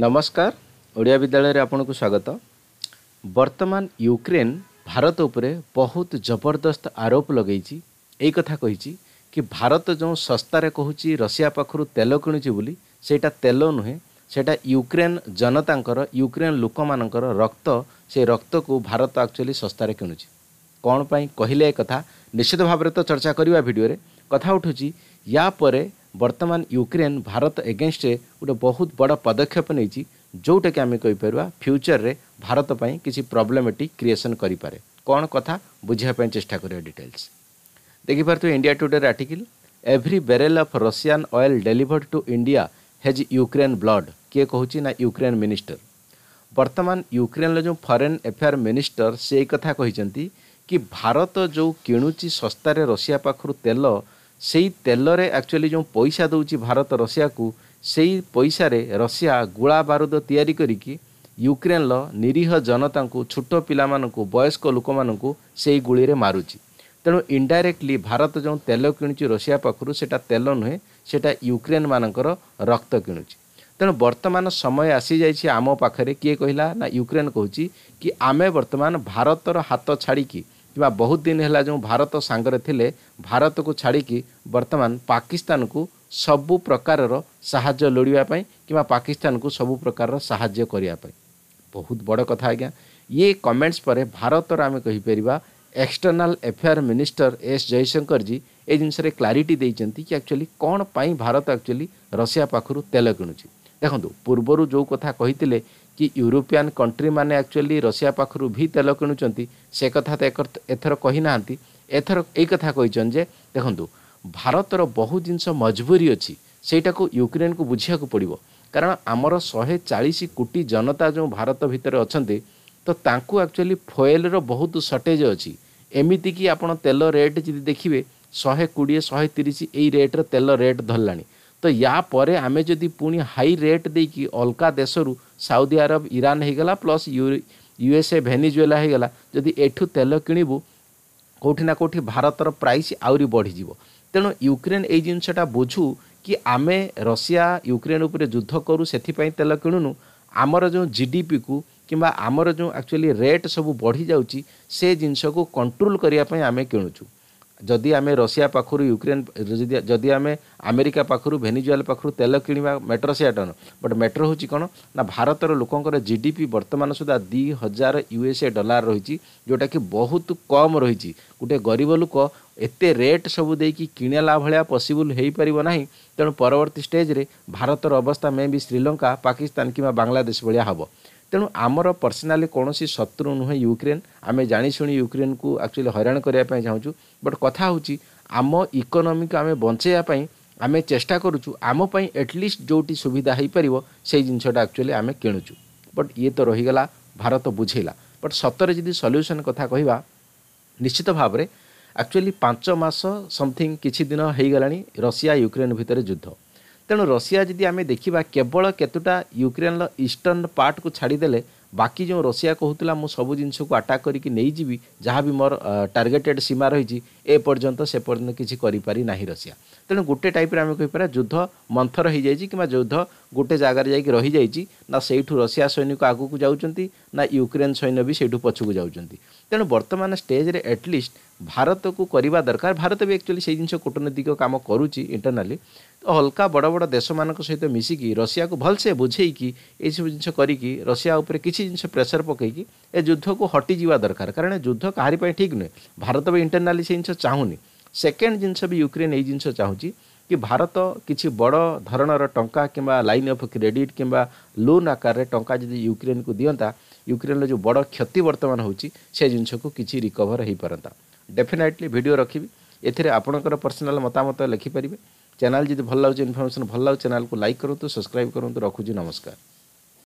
ନମସ୍କାର ଓଡ଼ିଆ ବିଦ୍ୟାଳୟରେ ଆପଣଙ୍କୁ ସ୍ୱାଗତ ବର୍ତ୍ତମାନ ୟୁକ୍ରେନ୍ ଭାରତ ଉପରେ ବହୁତ ଜବରଦସ୍ତ ଆରୋପ ଲଗାଇଛି ଏଇ କଥା କହିଛି କି ଭାରତ ଯେଉଁ ଶସ୍ତାରେ କହୁଛି ରଷିଆ ପାଖରୁ ତେଲ କିଣୁଛି ବୋଲି ସେଇଟା ତେଲ ନୁହେଁ ସେଇଟା ୟୁକ୍ରେନ୍ ଜନତାଙ୍କର ୟୁକ୍ରେନ୍ ଲୋକମାନଙ୍କର ରକ୍ତ ସେ ରକ୍ତକୁ ଭାରତ ଆକ୍ଚୁଆଲି ଶସ୍ତାରେ କିଣୁଛି କ'ଣ ପାଇଁ କହିଲେ ଏ କଥା ନିଶ୍ଚିତ ଭାବରେ ତ ଚର୍ଚ୍ଚା କରିବା ଭିଡ଼ିଓରେ କଥା ଉଠୁଛି ୟା ପରେ ବର୍ତ୍ତମାନ ୟୁକ୍ରେନ୍ ଭାରତ ଏଗେନଷ୍ଟରେ ଗୋଟେ ବହୁତ ବଡ଼ ପଦକ୍ଷେପ ନେଇଛି ଯେଉଁଟାକି ଆମେ କହିପାରିବା ଫ୍ୟୁଚର୍ରେ ଭାରତ ପାଇଁ କିଛି ପ୍ରବ୍ଲେମେଟିକ୍ କ୍ରିଏସନ୍ କରିପାରେ କ'ଣ କଥା ବୁଝିବା ପାଇଁ ଚେଷ୍ଟା କରିବା ଡିଟେଲ୍ସ ଦେଖିପାରୁଥିବେ ଇଣ୍ଡିଆ ଟୁଡେର article every barrel of Russian oil delivered to India has Ukraine blood କିଏ କହୁଛି ନା ୟୁକ୍ରେନ୍ ମିନିଷ୍ଟର ବର୍ତ୍ତମାନ ୟୁକ୍ରେନ୍ର ଯେଉଁ ଫରେନ୍ ଏଫେୟାର୍ ମିନିଷ୍ଟର ସେ କଥା କହିଛନ୍ତି କି ଭାରତ ଯେଉଁ କିଣୁଛି ଶସ୍ତାରେ ରଷିଆ ପାଖରୁ ତେଲ ସେଇ ତେଲରେ ଆକ୍ଚୁଆଲି ଯେଉଁ ପଇସା ଦେଉଛି ଭାରତ ରଷିଆକୁ ସେଇ ପଇସାରେ ରଷିଆ ଗୁଳା ବାରୁଦ ତିଆରି କରିକି ୟୁକ୍ରେନ୍ର ନିରୀହ ଜନତାଙ୍କୁ ଛୋଟ ପିଲାମାନଙ୍କୁ ବୟସ୍କ ଲୋକମାନଙ୍କୁ ସେଇ ଗୁଳିରେ ମାରୁଛି ତେଣୁ ଇଣ୍ଡାଇରେକ୍ଟଲି ଭାରତ ଯେଉଁ ତେଲ କିଣୁଛି ରଷିଆ ପାଖରୁ ସେଇଟା ତେଲ ନୁହେଁ ସେଇଟା ୟୁକ୍ରେନ୍ ମାନଙ୍କର ରକ୍ତ କିଣୁଛି ତେଣୁ ବର୍ତ୍ତମାନ ସମୟ ଆସିଯାଇଛି ଆମ ପାଖରେ କିଏ କହିଲା ନା ୟୁକ୍ରେନ୍ କହୁଛି କି ଆମେ ବର୍ତ୍ତମାନ ଭାରତର ହାତ ଛାଡ଼ିକି କିମ୍ବା ବହୁତ ଦିନ ହେଲା ଯେଉଁ ଭାରତ ସାଙ୍ଗରେ ଥିଲେ ଭାରତକୁ ଛାଡ଼ିକି ବର୍ତ୍ତମାନ ପାକିସ୍ତାନକୁ ସବୁ ପ୍ରକାରର ସାହାଯ୍ୟ ଲୋଡ଼ିବା ପାଇଁ କିମ୍ବା ପାକିସ୍ତାନକୁ ସବୁ ପ୍ରକାରର ସାହାଯ୍ୟ କରିବା ପାଇଁ ବହୁତ ବଡ଼ କଥା ଆଜ୍ଞା ଇଏ କମେଣ୍ଟସ୍ ପରେ ଭାରତର ଆମେ କହିପାରିବା ଏକ୍ସଟର୍ନାଲ୍ ଆଫେୟାର ମିନିଷ୍ଟର ଏସ୍ ଜୟଶଙ୍କରଜୀ ଏ ଜିନିଷରେ କ୍ଲାରିଟି ଦେଇଛନ୍ତି କି ଆକ୍ଚୁଆଲି କ'ଣ ପାଇଁ ଭାରତ ଆକ୍ଚୁଆଲି ରଷିଆ ପାଖରୁ ତେଲ କିଣୁଛି ଦେଖନ୍ତୁ ପୂର୍ବରୁ ଯେଉଁ କଥା କହିଥିଲେ କି ୟୁରୋପିଆନ୍ କଣ୍ଟ୍ରିମାନେ ଆକ୍ଚୁଆଲି ରଷିଆ ପାଖରୁ ଭି ତେଲ କିଣୁଛନ୍ତି ସେ କଥା ତ ଏଥର କହିନାହାନ୍ତି ଏଥର ଏଇ କଥା କହିଛନ୍ତି ଯେ ଦେଖନ୍ତୁ ଭାରତର ବହୁ ଜିନିଷ ମଜବୁରୀ ଅଛି ସେଇଟାକୁ ୟୁକ୍ରେନ୍କୁ ବୁଝିବାକୁ ପଡ଼ିବ କାରଣ ଆମର ଶହେ ଚାଳିଶ କୋଟି ଜନତା ଯେଉଁ ଭାରତ ଭିତରେ ଅଛନ୍ତି ତ ତାଙ୍କୁ ଆକ୍ଚୁଆଲି ଫଏଲ୍ର ବହୁତ ସର୍ଟେଜ୍ ଅଛି ଏମିତିକି ଆପଣ ତେଲ ରେଟ୍ ଯଦି ଦେଖିବେ ଶହେ କୋଡ଼ିଏ ଶହେ ତିରିଶ ଏଇ ରେଟ୍ରେ ତେଲ ରେଟ୍ ଧରିଲାଣି ତ ୟା ପରେ ଆମେ ଯଦି ପୁଣି ହାଇ ରେଟ୍ ଦେଇକି ଅଲଗା ଦେଶରୁ ସାଉଦି ଆରବ ଇରାନ ହୋଇଗଲା ପ୍ଲସ୍ ୟୁ ୟୁଏସ୍ଏ ଭେନିଜୁଏଲା ହୋଇଗଲା ଯଦି ଏଠୁ ତେଲ କିଣିବୁ କେଉଁଠି ନା କେଉଁଠି ଭାରତର ପ୍ରାଇସ୍ ଆହୁରି ବଢ଼ିଯିବ ତେଣୁ ୟୁକ୍ରେନ୍ ଏଇ ଜିନିଷଟା ବୁଝୁ କି ଆମେ ରଷିଆ ୟୁକ୍ରେନ୍ ଉପରେ ଯୁଦ୍ଧ କରୁ ସେଥିପାଇଁ ତେଲ କିଣୁନୁ ଆମର ଯେଉଁ ଜି ଡ଼ି ଜିଡିପିକୁ କିମ୍ବା ଆମର ଯେଉଁ ଆକ୍ଚୁଆଲି ରେଟ୍ ସବୁ ବଢ଼ିଯାଉଛି ସେ ଜିନିଷକୁ କଣ୍ଟ୍ରୋଲ କରିବା ପାଇଁ ଆମେ କିଣୁଛୁ যদি আমি রাশিয়া পাখরু ইউক্রেন যদি যদি আমি আমেরিকা পাখরু ভেনিজুয়েলা পাখরু তেল কি নিবা মেট্রো সি আটন বাট মেট্রো হচি কোন না ভারতৰ লোককৰ জিডিপি বৰ্তমান সূদা 2000 ইউএসএ ডলাৰ ৰহীচি যেটা কি বহুত কম ৰহীচি কোটে গৰীবলুক এতে ৰেট সব দেই কি কিণে লাভলিয়া পছিবল হেই পৰিব নাই তে পৰৱৰ্তী ষ্টেজৰে ভারতৰ অৱস্থা মে বি श्रीलंका পাকিস্তান কিমা বাংলাদেশ বঢ়িয়া হব ତେଣୁ ଆମର ପର୍ସନାଲି କୌଣସି ଶତ୍ରୁ ନୁହେଁ ୟୁକ୍ରେନ୍ ଆମେ ଜାଣିଶୁଣି ୟୁକ୍ରେନ୍କୁ ଆକ୍ଚୁଆଲି ହଇରାଣ କରିବା ପାଇଁ ଚାହୁଁଛୁ ବଟ୍ କଥା ହେଉଛି ଆମ ଇକୋନୋମିକୁ ଆମେ ବଞ୍ଚାଇବା ପାଇଁ ଆମେ ଚେଷ୍ଟା କରୁଛୁ ଆମ ପାଇଁ ଆଟ୍ଲିଷ୍ଟ ଯେଉଁଠି ସୁବିଧା ହୋଇପାରିବ ସେଇ ଜିନିଷଟା ଆକ୍ଚୁଆଲି ଆମେ କିଣୁଛୁ ବଟ୍ ଇଏ ତ ରହିଗଲା ଭାରତ ବୁଝେଇଲା ବଟ୍ ସତରେ ଯଦି ସଲ୍ୟୁସନ୍ କଥା କହିବା ନିଶ୍ଚିତ ଭାବରେ ଆକ୍ଚୁଆଲି ପାଞ୍ଚ ମାସ ସମଥିଙ୍ଗ କିଛି ଦିନ ହୋଇଗଲାଣି ରଷିଆ ୟୁକ୍ରେନ୍ ଭିତରେ ଯୁଦ୍ଧ ତେଣୁ ରଷିଆ ଯଦି ଆମେ ଦେଖିବା କେବଳ କେତେଟା ୟୁକ୍ରେନ୍ର ଇଷ୍ଟର୍ଣ୍ଣ ପାର୍ଟକୁ ଛାଡ଼ିଦେଲେ ବାକି ଯେଉଁ ରଷିଆ କହୁଥିଲା ମୁଁ ସବୁ ଜିନିଷକୁ ଆଟାକ୍ କରିକି ନେଇଯିବି ଯାହା ବି ମୋର ଟାର୍ଗେଟେଡ୍ ସୀମା ରହିଛି ଏପର୍ଯ୍ୟନ୍ତ ସେପର୍ଯ୍ୟନ୍ତ କିଛି କରିପାରି ନାହିଁ ରଷିଆ ତେଣୁ ଗୋଟେ ଟାଇପ୍ରେ ଆମେ କହିପାରିବା ଯୁଦ୍ଧ ମନ୍ଥର ହୋଇଯାଇଛି କିମ୍ବା ଯୁଦ୍ଧ ଗୋଟେ ଜାଗାରେ ଯାଇକି ରହିଯାଇଛି ନା ସେଇଠୁ ରଷିଆ ସୈନିକ ଆଗକୁ ଯାଉଛନ୍ତି ନା ୟୁକ୍ରେନ୍ ସୈନ୍ୟ ବି ସେଇଠୁ ପଛକୁ ଯାଉଛନ୍ତି ତେଣୁ ବର୍ତ୍ତମାନ ଷ୍ଟେଜ୍ରେ ଆଟଲିଷ୍ଟ ଭାରତକୁ କରିବା ଦରକାର ଭାରତ ବି ଆକ୍ଚୁଆଲି ସେଇ ଜିନିଷ କୂଟନୈତିକ କାମ କରୁଛି ଇଣ୍ଟରନାଲି ତ ହଲକା ବଡ଼ ବଡ଼ ଦେଶମାନଙ୍କ ସହିତ ମିଶିକି ରଷିଆକୁ ଭଲସେ ବୁଝେଇକି ଏଇସବୁ ଜିନିଷ କରିକି ରଷିଆ ଉପରେ କିଛି କିଛି ଜିନିଷ ପ୍ରେସର ପକାଇକି ଏ ଯୁଦ୍ଧକୁ ହଟିଯିବା ଦରକାର କାରଣ ଯୁଦ୍ଧ କାହାରି ପାଇଁ ଠିକ୍ ନୁହେଁ ଭାରତ ବି ଇଣ୍ଟରନାଲି ସେ ଜିନିଷ ଚାହୁଁନି ସେକେଣ୍ଡ ଜିନିଷ ବି ୟୁକ୍ରେନ୍ ଏଇ ଜିନିଷ ଚାହୁଁଛି କି ଭାରତ କିଛି ବଡ଼ ଧରଣର ଟଙ୍କା କିମ୍ବା ଲାଇନ୍ ଅଫ୍ କ୍ରେଡ଼ିଟ୍ କିମ୍ବା ଲୋନ୍ ଆକାରରେ ଟଙ୍କା ଯଦି ୟୁକ୍ରେନ୍କୁ ଦିଅନ୍ତା ୟୁକ୍ରେନ୍ର ଯେଉଁ ବଡ଼ କ୍ଷତି ବର୍ତ୍ତମାନ ହେଉଛି ସେ ଜିନିଷକୁ କିଛି ରିକଭର ହୋଇପାରନ୍ତା ଡେଫିନାଇଟଲି ଭିଡ଼ିଓ ରଖିବି ଏଥିରେ ଆପଣଙ୍କର ପର୍ସନାଲ୍ ମତାମତ ଲେଖିପାରିବେ ଚ୍ୟାନେଲ୍ ଯଦି ଭଲ ଲାଗୁଛି ଇନଫର୍ମେସନ୍ ଭଲ ଲାଗୁଛି ଚ୍ୟାନେଲ୍କୁ ଲାଇକ୍ କରନ୍ତୁ ସବସ୍କ୍ରାଇବ୍ କରନ୍ତୁ ରଖୁଛି ନମସ୍କାର